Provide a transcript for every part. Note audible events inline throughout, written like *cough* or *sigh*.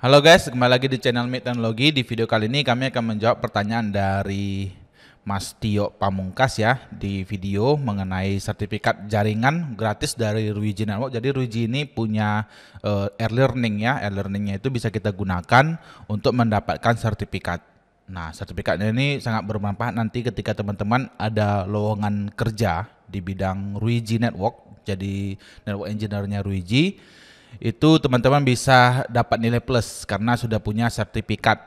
Halo guys, kembali lagi di channel Meet Teknologi. Logi. Di video kali ini kami akan menjawab pertanyaan dari Mas Tio Pamungkas ya di video mengenai sertifikat jaringan gratis dari Ruiji Network. Jadi Ruiji ini punya uh, e, e-learning ya. E-learningnya itu bisa kita gunakan untuk mendapatkan sertifikat. Nah, sertifikatnya ini sangat bermanfaat nanti ketika teman-teman ada lowongan kerja di bidang Ruiji Network. Jadi network engineer-nya Ruiji itu teman-teman bisa dapat nilai plus karena sudah punya sertifikat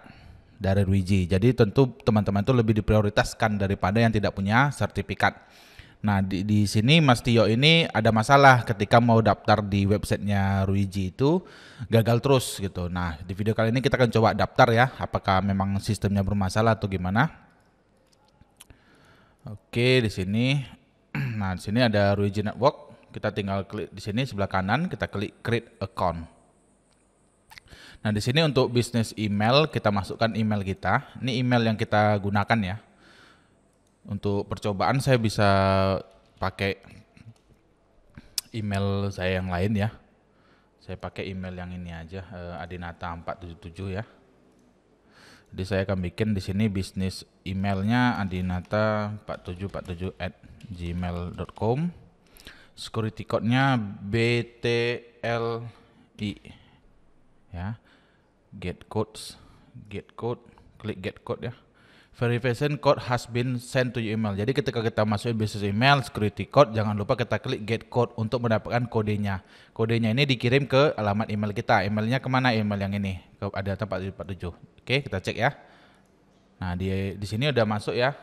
dari Ruiji. Jadi tentu teman-teman itu lebih diprioritaskan daripada yang tidak punya sertifikat. Nah di, di sini Mas Tio ini ada masalah ketika mau daftar di websitenya Ruiji itu gagal terus gitu. Nah di video kali ini kita akan coba daftar ya, apakah memang sistemnya bermasalah atau gimana? Oke di sini, *clears throat* nah di sini ada Ruiji Network. Kita tinggal klik di sini sebelah kanan, kita klik create account. Nah, di sini untuk bisnis email kita masukkan email kita. Ini email yang kita gunakan ya. Untuk percobaan saya bisa pakai email saya yang lain ya. Saya pakai email yang ini aja, eh, Adinata 477 ya. Jadi saya akan bikin di sini bisnis emailnya adinata4747 at gmail.com security code-nya BTLI ya get codes get code klik get code ya verification code has been sent to your email jadi ketika kita masukin business email security code jangan lupa kita klik get code untuk mendapatkan kodenya kodenya ini dikirim ke alamat email kita emailnya kemana email yang ini ke, ada tempat 47 oke kita cek ya nah di, di sini udah masuk ya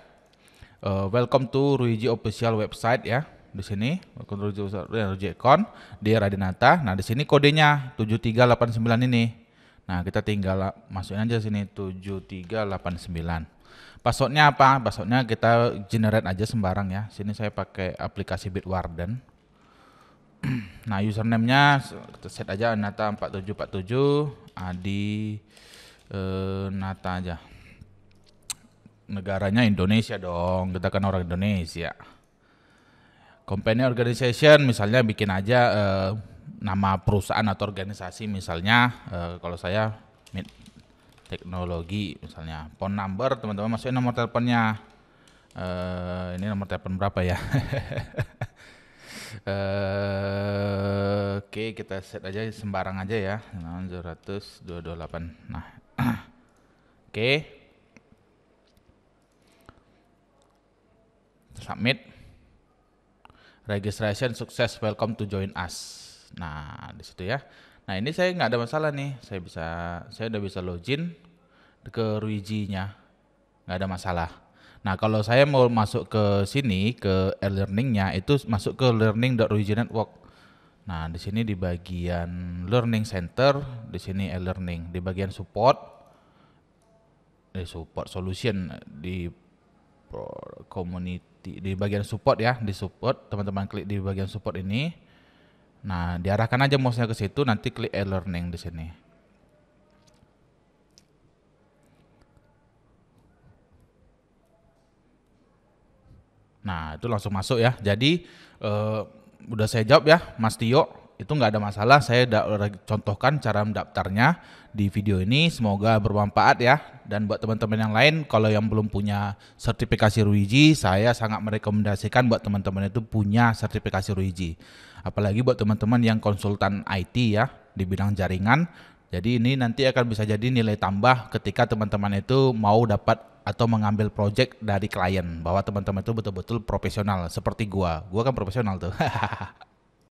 uh, welcome to Ruiji official website ya di sini rujuk ya, eh, di Radinata. Nah, di sini kodenya 7389 ini. Nah, kita tinggal masukin aja sini 7389. Passwordnya apa? Passwordnya kita generate aja sembarang ya. Sini saya pakai aplikasi Bitwarden. *clears throat* nah, username-nya kita set aja Nata 4747 Adi eh, Nata aja. Negaranya Indonesia dong. Kita kan orang Indonesia company organization misalnya bikin aja uh, nama perusahaan atau organisasi misalnya uh, kalau saya teknologi misalnya phone number teman-teman masukin nomor teleponnya uh, ini nomor telepon berapa ya uh, *laughs* oke okay, kita set aja sembarang aja ya 200 nah *clears throat* oke okay. submit registration sukses welcome to join us nah di situ ya nah ini saya nggak ada masalah nih saya bisa saya udah bisa login ke Ruiji nya nggak ada masalah nah kalau saya mau masuk ke sini ke e-learning nya itu masuk ke learning learning.ruiji network nah di sini di bagian learning center di sini e-learning di bagian support di eh, support solution di community di, di bagian support ya, di support teman-teman klik di bagian support ini. Nah, diarahkan aja mouse-nya ke situ nanti klik e-learning di sini. Nah, itu langsung masuk ya. Jadi eh, udah saya jawab ya, Mas Tio itu nggak ada masalah. Saya udah contohkan cara mendaftarnya di video ini. Semoga bermanfaat ya. Dan buat teman-teman yang lain, kalau yang belum punya sertifikasi Ruiji, saya sangat merekomendasikan buat teman-teman itu punya sertifikasi Ruiji. Apalagi buat teman-teman yang konsultan IT ya di bidang jaringan. Jadi ini nanti akan bisa jadi nilai tambah ketika teman-teman itu mau dapat atau mengambil project dari klien bahwa teman-teman itu betul-betul profesional seperti gua. Gua kan profesional tuh. *laughs*